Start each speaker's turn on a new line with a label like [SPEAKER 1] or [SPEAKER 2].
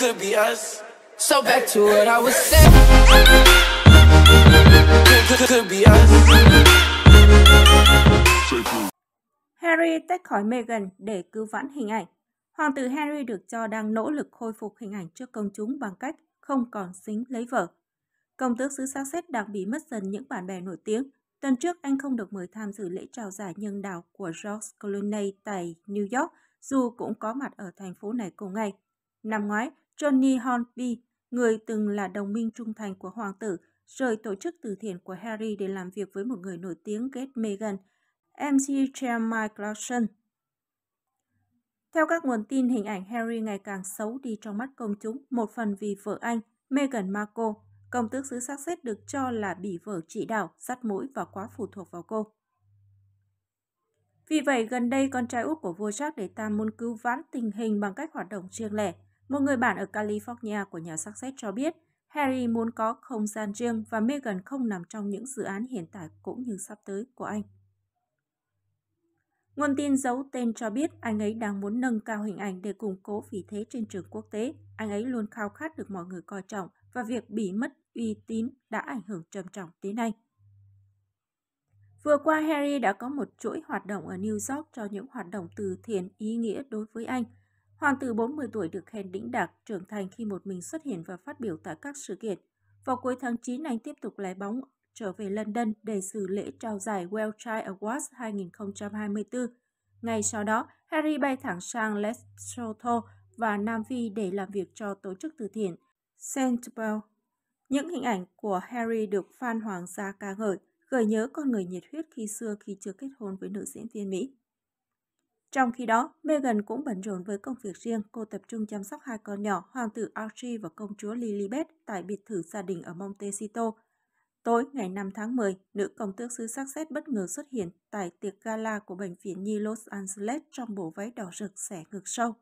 [SPEAKER 1] could be us. So back to what I was saying. Could, could be us. Harry tách khỏi Meghan để cứu vãn hình ảnh. Hoàng tử Harry được cho đang nỗ lực khôi phục hình ảnh trước công chúng bằng cách không còn xính lấy vợ. Công tước xứ Sussex đang bị mất dần những bạn bè nổi tiếng. Tuần trước, anh không được mời tham dự lễ trao giải nhân đạo của George Clooney tại New York, dù cũng có mặt ở thành phố này cùng ngày. Năm ngoái, Johnny Hornby, người từng là đồng minh trung thành của hoàng tử, rời tổ chức từ thiện của Harry để làm việc với một người nổi tiếng kết Meghan, MC Jeremiah Clarkson. Theo các nguồn tin, hình ảnh Harry ngày càng xấu đi trong mắt công chúng, một phần vì vợ anh, Meghan Markle, công tước xứ Sussex được cho là bị vợ chỉ đạo, sắt mũi và quá phụ thuộc vào cô. Vì vậy, gần đây con trai út của vua Jack để tam muốn cứu vãn tình hình bằng cách hoạt động riêng lẻ. Một người bạn ở California của nhà xác xét cho biết Harry muốn có không gian riêng và Meghan không nằm trong những dự án hiện tại cũng như sắp tới của anh. Nguồn tin giấu tên cho biết anh ấy đang muốn nâng cao hình ảnh để củng cố vị thế trên trường quốc tế. Anh ấy luôn khao khát được mọi người coi trọng và việc bị mất uy tín đã ảnh hưởng trầm trọng đến anh. Vừa qua, Harry đã có một chuỗi hoạt động ở New York cho những hoạt động từ thiện ý nghĩa đối với anh – Hoàng tử 40 tuổi được khen đĩnh đạc, trưởng thành khi một mình xuất hiện và phát biểu tại các sự kiện. Vào cuối tháng 9, anh tiếp tục lái bóng trở về London để dự lễ trao giải Well Child Awards 2024. Ngay sau đó, Harry bay thẳng sang Lesotho và Nam Phi để làm việc cho tổ chức từ thiện Saint Paul. Những hình ảnh của Harry được fan hoàng gia ca ngợi, gợi nhớ con người nhiệt huyết khi xưa khi chưa kết hôn với nữ diễn viên Mỹ. Trong khi đó, Meghan cũng bận rộn với công việc riêng, cô tập trung chăm sóc hai con nhỏ, hoàng tử Archie và công chúa Lilibet tại biệt thự gia đình ở Montecito. Tối ngày 5 tháng 10, nữ công tước xứ Sussex bất ngờ xuất hiện tại tiệc gala của bệnh viện Nhi Los Angeles trong bộ váy đỏ rực xẻ ngực sâu.